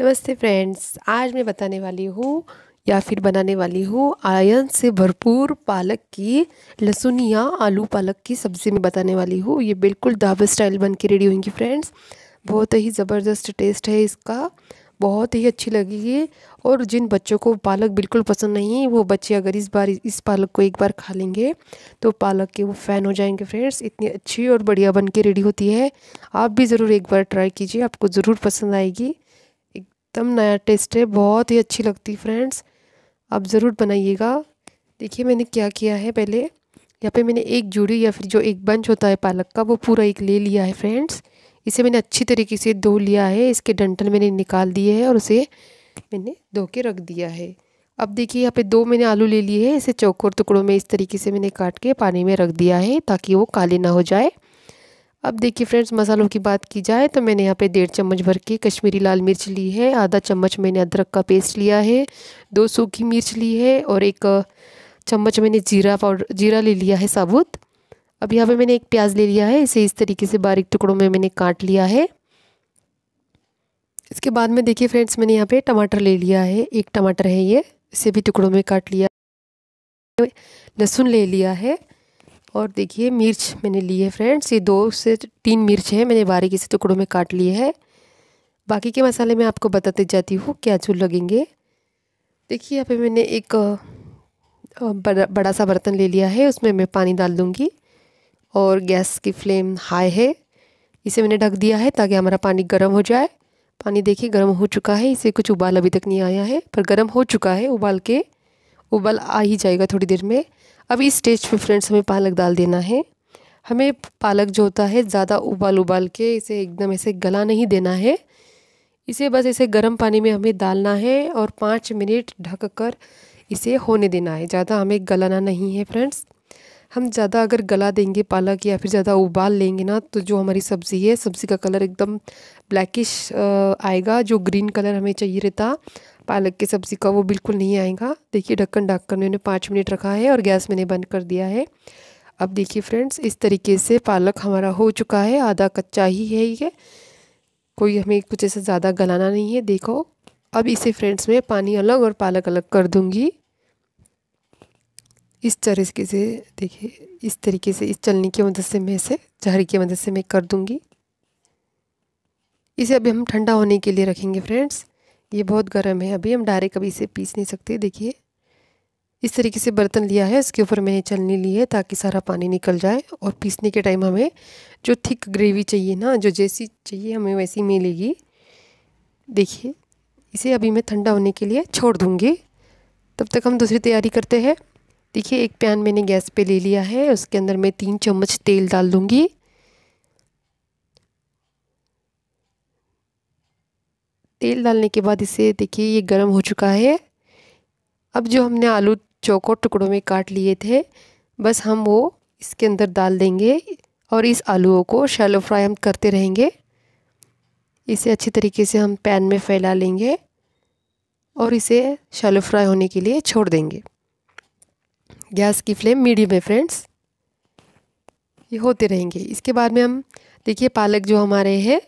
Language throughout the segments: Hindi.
नमस्ते फ्रेंड्स आज मैं बताने वाली हूँ या फिर बनाने वाली हूँ आयन से भरपूर पालक की लहसुन या आलू पालक की सब्ज़ी में बताने वाली हूँ ये बिल्कुल ढाबे स्टाइल बन के रेडी होंगी फ्रेंड्स बहुत ही ज़बरदस्त टेस्ट है इसका बहुत ही अच्छी लगेगी और जिन बच्चों को पालक बिल्कुल पसंद नहीं है वो बच्चे अगर इस बार इस पालक को एक बार खा लेंगे तो पालक के वो फ़ैन हो जाएंगे फ्रेंड्स इतनी अच्छी और बढ़िया बन के रेडी होती है आप भी ज़रूर एक बार ट्राई कीजिए आपको ज़रूर पसंद आएगी एकदम नया टेस्ट है बहुत ही अच्छी लगती फ्रेंड्स आप ज़रूर बनाइएगा देखिए मैंने क्या किया है पहले यहाँ पे मैंने एक जुड़ी या फिर जो एक बंच होता है पालक का वो पूरा एक ले लिया है फ्रेंड्स इसे मैंने अच्छी तरीके से धो लिया है इसके डंटल मैंने निकाल दिए हैं और उसे मैंने धो के रख दिया है अब देखिए यहाँ पे दो मैंने आलू ले लिए हैं इसे चौकोर टुकड़ों में इस तरीके से मैंने काट के पानी में रख दिया है ताकि वो काले ना हो जाए अब देखिए फ्रेंड्स मसालों की बात की जाए तो मैंने यहाँ पे डेढ़ चम्मच भर के कश्मीरी लाल मिर्च ली है आधा चम्मच मैंने अदरक का पेस्ट लिया है दो सूखी मिर्च ली है और एक चम्मच मैंने जीरा पाउडर जीरा ले लिया है साबुत अब यहाँ पे मैंने एक प्याज ले लिया है इसे इस तरीके से बारीक टुकड़ों में मैंने काट लिया है इसके बाद में देखिए फ्रेंड्स मैंने यहाँ पे टमाटर ले लिया है एक टमाटर है ये इसे भी टुकड़ों में काट लिया लहसुन ले लिया है और देखिए मिर्च मैंने ली है फ्रेंड्स ये दो से तीन मिर्च है मैंने बारीकी से टुकड़ों में काट लिए है बाकी के मसाले मैं आपको बताते जाती हूँ क्या जो लगेंगे देखिए यहाँ पे मैंने एक बड़ा, बड़ा सा बर्तन ले लिया है उसमें मैं पानी डाल दूँगी और गैस की फ्लेम हाई है इसे मैंने ढक दिया है ताकि हमारा पानी गर्म हो जाए पानी देखिए गर्म हो चुका है इसे कुछ उबाल अभी तक नहीं आया है पर गर्म हो चुका है उबाल के उबाल आ ही जाएगा थोड़ी देर में अब इस स्टेज पे फ्रेंड्स हमें पालक डाल देना है हमें पालक जो होता है ज़्यादा उबाल उबाल के इसे एकदम ऐसे गला नहीं देना है इसे बस ऐसे गर्म पानी में हमें डालना है और पाँच मिनट ढक कर इसे होने देना है ज़्यादा हमें गलाना नहीं है फ्रेंड्स हम ज़्यादा अगर गला देंगे पालक या फिर ज़्यादा उबाल लेंगे ना तो जो हमारी सब्ज़ी है सब्ज़ी का कलर एकदम ब्लैकिश आएगा जो ग्रीन कलर हमें चाहिए रहता पालक की सब्ज़ी का वो बिल्कुल नहीं आएगा देखिए ढक्कन ढाक कर मैंने पाँच मिनट रखा है और गैस मैंने बंद कर दिया है अब देखिए फ्रेंड्स इस तरीके से पालक हमारा हो चुका है आधा कच्चा ही है ये कोई हमें कुछ ऐसा ज़्यादा गलाना नहीं है देखो अब इसे फ्रेंड्स में पानी अलग और पालक अलग कर दूंगी इस तरीके से देखिए इस तरीके से इस चलने की मदद से मैं इसे जहर की मदद से मैं कर दूँगी इसे अभी हम ठंडा होने के लिए रखेंगे फ्रेंड्स ये बहुत गर्म है अभी हम डायरेक्ट अभी इसे पीस नहीं सकते देखिए इस तरीके से बर्तन लिया है इसके ऊपर मैंने चलनी ली है ताकि सारा पानी निकल जाए और पीसने के टाइम हमें जो थिक ग्रेवी चाहिए ना जो जैसी चाहिए हमें वैसी मिलेगी देखिए इसे अभी मैं ठंडा होने के लिए छोड़ दूँगी तब तक हम दूसरी तैयारी करते हैं देखिए एक पैन मैंने गैस पे ले लिया है उसके अंदर मैं तीन चम्मच तेल डाल दूँगी तेल डालने के बाद इसे देखिए ये गर्म हो चुका है अब जो हमने आलू चौको टुकड़ों में काट लिए थे बस हम वो इसके अंदर डाल देंगे और इस आलूओं को शैलो फ्राई हम करते रहेंगे इसे अच्छी तरीके से हम पैन में फैला लेंगे और इसे शैलो फ्राई होने के लिए छोड़ देंगे गैस की फ्लेम मीडियम है फ्रेंड्स ये होते रहेंगे इसके बाद में हम देखिए पालक जो हमारे हैं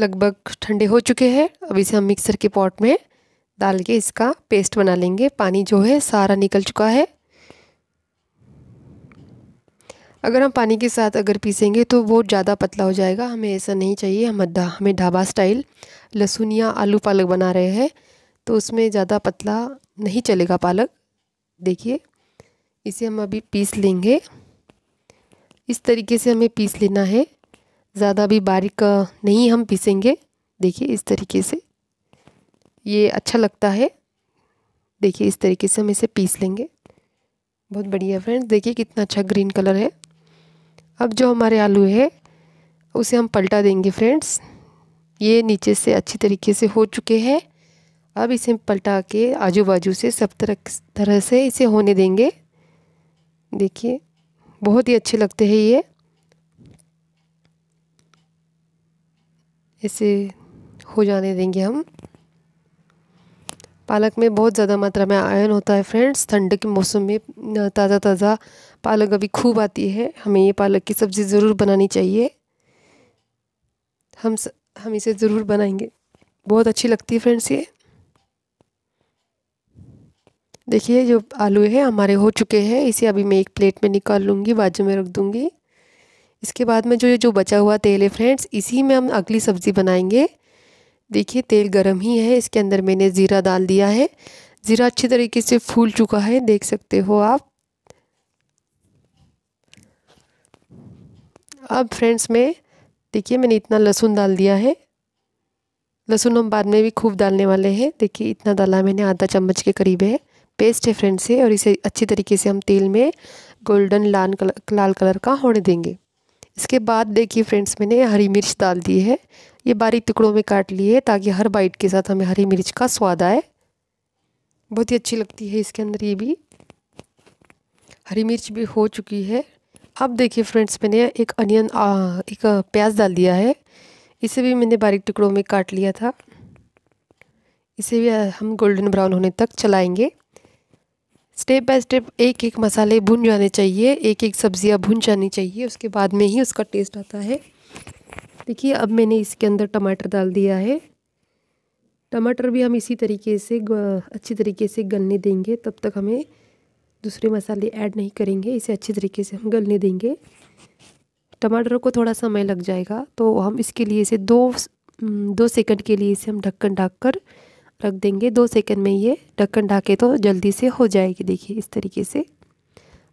लगभग ठंडे हो चुके हैं अब इसे हम मिक्सर के पॉट में डाल के इसका पेस्ट बना लेंगे पानी जो है सारा निकल चुका है अगर हम पानी के साथ अगर पीसेंगे तो वो ज़्यादा पतला हो जाएगा हमें ऐसा नहीं चाहिए हम दा, हमें ढाबा स्टाइल लहसुन या आलू पालक बना रहे हैं तो उसमें ज़्यादा पतला नहीं चलेगा पालक देखिए इसे हम अभी पीस लेंगे इस तरीके से हमें पीस लेना है ज़्यादा भी बारीक नहीं हम पीसेंगे देखिए इस तरीके से ये अच्छा लगता है देखिए इस तरीके से हम इसे पीस लेंगे बहुत बढ़िया फ्रेंड्स देखिए कितना अच्छा ग्रीन कलर है अब जो हमारे आलू है उसे हम पलटा देंगे फ्रेंड्स ये नीचे से अच्छी तरीके से हो चुके हैं अब इसे पलटा के आजू बाजू से सब तरह तरह से इसे होने देंगे देखिए बहुत ही अच्छे लगते हैं ये ऐसे हो जाने देंगे हम पालक में बहुत ज़्यादा मात्रा में आयरन होता है फ्रेंड्स ठंड के मौसम में ताज़ा ताज़ा पालक अभी खूब आती है हमें ये पालक की सब्ज़ी ज़रूर बनानी चाहिए हम स, हम इसे ज़रूर बनाएंगे बहुत अच्छी लगती है फ्रेंड्स ये देखिए जो आलू है हमारे हो चुके हैं इसे अभी मैं एक प्लेट में निकाल लूँगी बाजू में रख दूँगी इसके बाद में जो ये जो बचा हुआ तेल है फ्रेंड्स इसी में हम अगली सब्ज़ी बनाएंगे देखिए तेल गर्म ही है इसके अंदर मैंने ज़ीरा डाल दिया है ज़ीरा अच्छी तरीके से फूल चुका है देख सकते हो आप अब फ्रेंड्स में देखिए मैंने इतना लहसुन डाल दिया है लहसुन हम बाद में भी खूब डालने वाले हैं देखिए इतना डाला मैंने आधा चम्मच के करीब है पेस्ट है फ्रेंड्स से और इसे अच्छी तरीके से हम तेल में गोल्डन लाल कलर लाल कलर का होने देंगे इसके बाद देखिए फ्रेंड्स मैंने हरी मिर्च डाल दी है ये बारीक टुकड़ों में काट लिए है ताकि हर बाइट के साथ हमें हरी मिर्च का स्वाद आए बहुत ही अच्छी लगती है इसके अंदर ये भी हरी मिर्च भी हो चुकी है अब देखिए फ्रेंड्स मैंने एक अनियन एक प्याज डाल दिया है इसे भी मैंने बारीक टुकड़ों में काट लिया था इसे भी हम गोल्डन ब्राउन होने तक चलाएंगे स्टेप बाय स्टेप एक एक मसाले भुन जाने चाहिए एक एक सब्जियां भुन जानी चाहिए उसके बाद में ही उसका टेस्ट आता है देखिए अब मैंने इसके अंदर टमाटर डाल दिया है टमाटर भी हम इसी तरीके से अच्छी तरीके से गलने देंगे तब तक हमें दूसरे मसाले ऐड नहीं करेंगे इसे अच्छी तरीके से हम गलने देंगे टमाटर को थोड़ा समय लग जाएगा तो हम इसके लिए इसे दो दो सेकंड के लिए इसे हम ढक्कन ढाक कर रख देंगे दो सेकंड में ये ढक्कन ढाके तो जल्दी से हो जाएगी देखिए इस तरीके से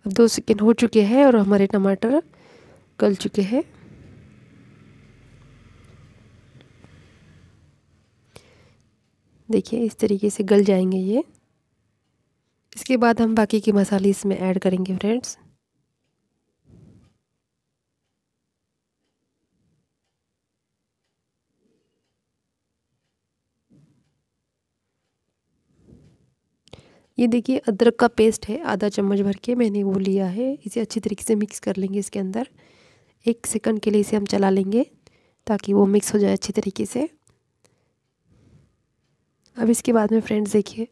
अब दो सेकंड हो चुके हैं और हमारे टमाटर गल चुके हैं देखिए इस तरीके से गल जाएंगे ये इसके बाद हम बाकी के मसाले इसमें ऐड करेंगे फ्रेंड्स ये देखिए अदरक का पेस्ट है आधा चम्मच भर के मैंने वो लिया है इसे अच्छी तरीके से मिक्स कर लेंगे इसके अंदर एक सेकंड के लिए इसे हम चला लेंगे ताकि वो मिक्स हो जाए अच्छी तरीके से अब इसके बाद में फ्रेंड्स देखिए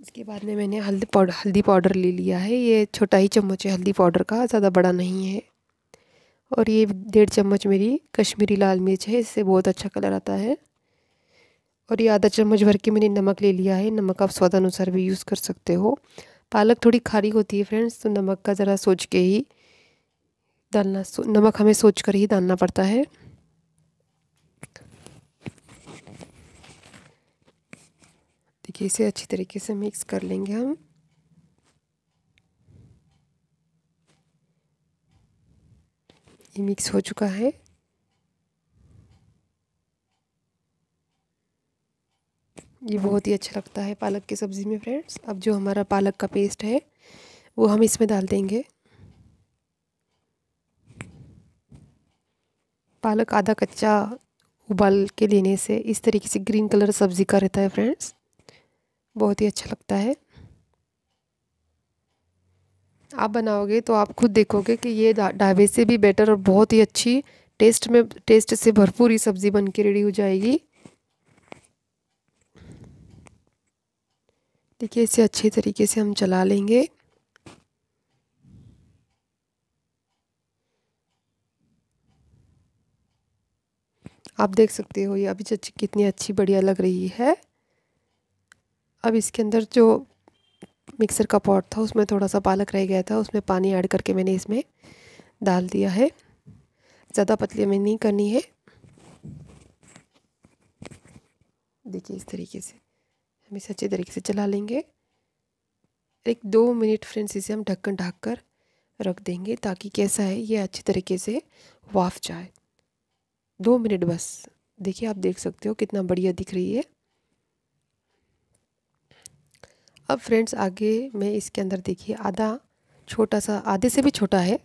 इसके बाद में मैंने हल्दी पाउडर हल्दी पाउडर ले लिया है ये छोटा ही चम्मच है हल्दी पाउडर का ज़्यादा बड़ा नहीं है और ये डेढ़ चम्मच मेरी कश्मीरी लाल मिर्च है इससे बहुत अच्छा कलर आता है और ये आधा चम्मच भर के मैंने नमक ले लिया है नमक आप स्वाद अनुसार भी यूज़ कर सकते हो पालक थोड़ी खारी होती है फ्रेंड्स तो नमक का ज़रा सोच के ही डालना नमक हमें सोच कर ही डालना पड़ता है देखिए इसे अच्छी तरीके से मिक्स कर लेंगे हम ये मिक्स हो चुका है ये हाँ। बहुत ही अच्छा लगता है पालक की सब्ज़ी में फ्रेंड्स अब जो हमारा पालक का पेस्ट है वो हम इसमें डाल देंगे पालक आधा कच्चा उबाल के लेने से इस तरीके से ग्रीन कलर सब्ज़ी का रहता है फ्रेंड्स बहुत ही अच्छा लगता है आप बनाओगे तो आप खुद देखोगे कि ये ढाबे से भी बेटर और बहुत ही अच्छी टेस्ट में टेस्ट से भरपूर ही सब्ज़ी बन के रेडी हो जाएगी देखिए इसे अच्छे तरीके से हम चला लेंगे आप देख सकते हो ये अभी चची कितनी अच्छी बढ़िया लग रही है अब इसके अंदर जो मिक्सर का पॉट था उसमें थोड़ा सा पालक रह गया था उसमें पानी ऐड करके मैंने इसमें डाल दिया है ज़्यादा पतली हमें नहीं करनी है देखिए इस तरीके से हम इसे अच्छे तरीके से चला लेंगे एक दो मिनट फ्रेंड्स इसे हम ढक्कन ढाक कर रख देंगे ताकि कैसा है ये अच्छे तरीके से वाफ जाए दो मिनट बस देखिए आप देख सकते हो कितना बढ़िया दिख रही है अब फ्रेंड्स आगे मैं इसके अंदर देखिए आधा छोटा सा आधे से भी छोटा है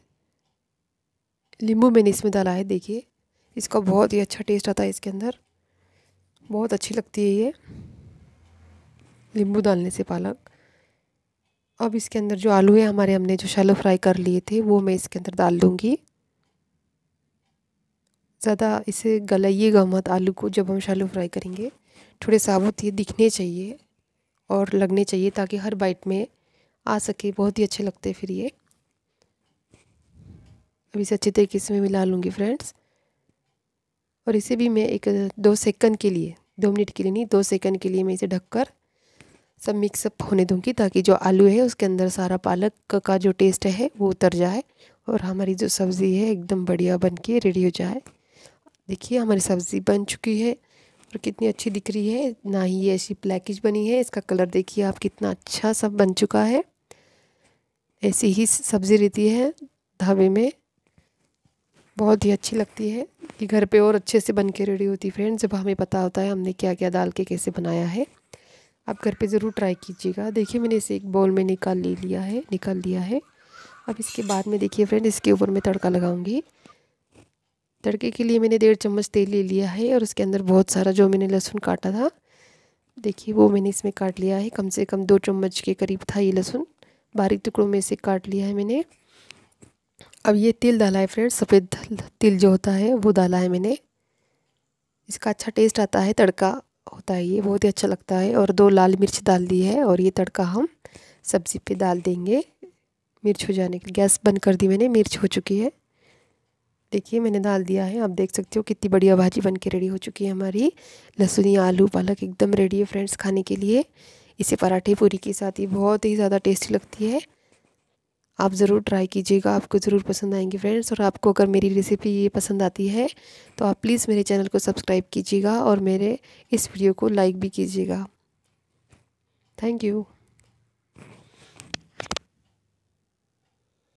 नींबू मैंने इसमें डाला है देखिए इसका बहुत ही अच्छा टेस्ट आता है इसके अंदर बहुत अच्छी लगती है ये नींबू डालने से पालक अब इसके अंदर जो आलू है हमारे हमने जो शैलो फ्राई कर लिए थे वो मैं इसके अंदर डाल दूँगी ज़्यादा इसे गलाइएगा मत आलू को जब हम शैलो फ्राई करेंगे थोड़े साबुत ये दिखने चाहिए और लगने चाहिए ताकि हर बाइट में आ सके बहुत ही अच्छे लगते फिर ये अब इसे अच्छे तरीके से मैं मिला लूँगी फ्रेंड्स और इसे भी मैं एक दो सेकंड के लिए दो मिनट के लिए नहीं दो सेकंड के लिए मैं इसे ढककर सब मिक्सअप होने दूँगी ताकि जो आलू है उसके अंदर सारा पालक का जो टेस्ट है वो उतर जाए और हमारी जो सब्ज़ी है एकदम बढ़िया बन के रेडी हो जाए देखिए हमारी सब्ज़ी बन चुकी है और कितनी अच्छी दिख रही है ना ही ये ऐसी ब्लैकिज बनी है इसका कलर देखिए आप कितना अच्छा सब बन चुका है ऐसी ही सब्ज़ी रहती है ढाबे में बहुत ही अच्छी लगती है कि घर पे और अच्छे से बन के रेडी होती फ्रेंड्स जब हमें पता होता है हमने क्या क्या डाल के कैसे बनाया है आप घर पे ज़रूर ट्राई कीजिएगा देखिए मैंने इसे एक बॉल में निकाल ले लिया है निकाल दिया है अब इसके बाद में देखिए फ्रेंड इसके ऊपर मैं तड़का लगाऊंगी तड़के के लिए मैंने डेढ़ चम्मच तेल ले लिया है और उसके अंदर बहुत सारा जो मैंने लहसुन काटा था देखिए वो मैंने इसमें काट लिया है कम से कम दो चम्मच के करीब था ये लहसुन बारीक टुकड़ों में इसे काट लिया है मैंने अब ये तिल डाला है फ्रेंड सफ़ेद तिल जो होता है वो डाला है मैंने इसका अच्छा टेस्ट आता है तड़का होता है ये बहुत ही अच्छा लगता है और दो लाल मिर्च डाल दी है और ये तड़का हम सब्ज़ी पे डाल देंगे मिर्च हो जाने के गैस बंद कर दी मैंने मिर्च हो चुकी है देखिए मैंने डाल दिया है आप देख सकते हो कितनी बढ़िया भाजी बन के रेडी हो चुकी है हमारी लहसुनी आलू पालक एकदम रेडी है फ्रेंड्स खाने के लिए इसे पराठे पूरी के साथ ही बहुत ही ज़्यादा टेस्टी लगती है आप ज़रूर ट्राई कीजिएगा आपको ज़रूर पसंद आएंगे फ्रेंड्स और आपको अगर मेरी रेसिपी ये पसंद आती है तो आप प्लीज़ मेरे चैनल को सब्सक्राइब कीजिएगा और मेरे इस वीडियो को लाइक भी कीजिएगा थैंक यू